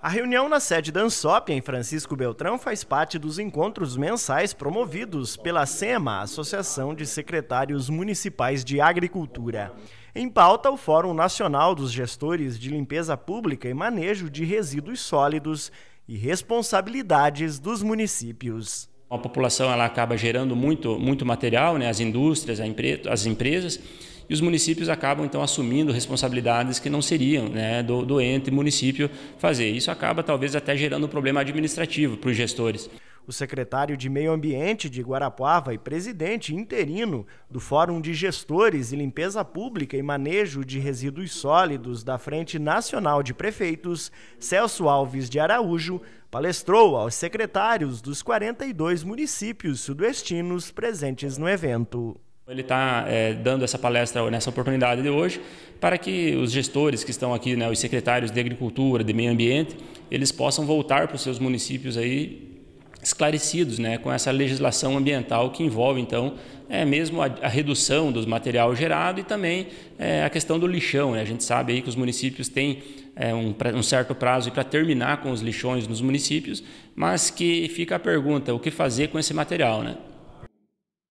A reunião na sede da ANSOP, em Francisco Beltrão, faz parte dos encontros mensais promovidos pela SEMA, Associação de Secretários Municipais de Agricultura. Em pauta, o Fórum Nacional dos Gestores de Limpeza Pública e Manejo de Resíduos Sólidos e responsabilidades dos municípios. A população ela acaba gerando muito, muito material, né? as indústrias, as empresas e os municípios acabam então assumindo responsabilidades que não seriam né, do, do ente município fazer. Isso acaba talvez até gerando um problema administrativo para os gestores. O secretário de Meio Ambiente de Guarapuava e presidente interino do Fórum de Gestores e Limpeza Pública e Manejo de Resíduos Sólidos da Frente Nacional de Prefeitos, Celso Alves de Araújo, palestrou aos secretários dos 42 municípios sudoestinos presentes no evento. Ele está é, dando essa palestra nessa oportunidade de hoje para que os gestores que estão aqui, né, os secretários de Agricultura, de Meio Ambiente, eles possam voltar para os seus municípios aí esclarecidos né, com essa legislação ambiental que envolve, então, é, mesmo a, a redução dos material gerado e também é, a questão do lixão. Né? A gente sabe aí que os municípios têm é, um, um certo prazo para terminar com os lixões nos municípios, mas que fica a pergunta, o que fazer com esse material? Né?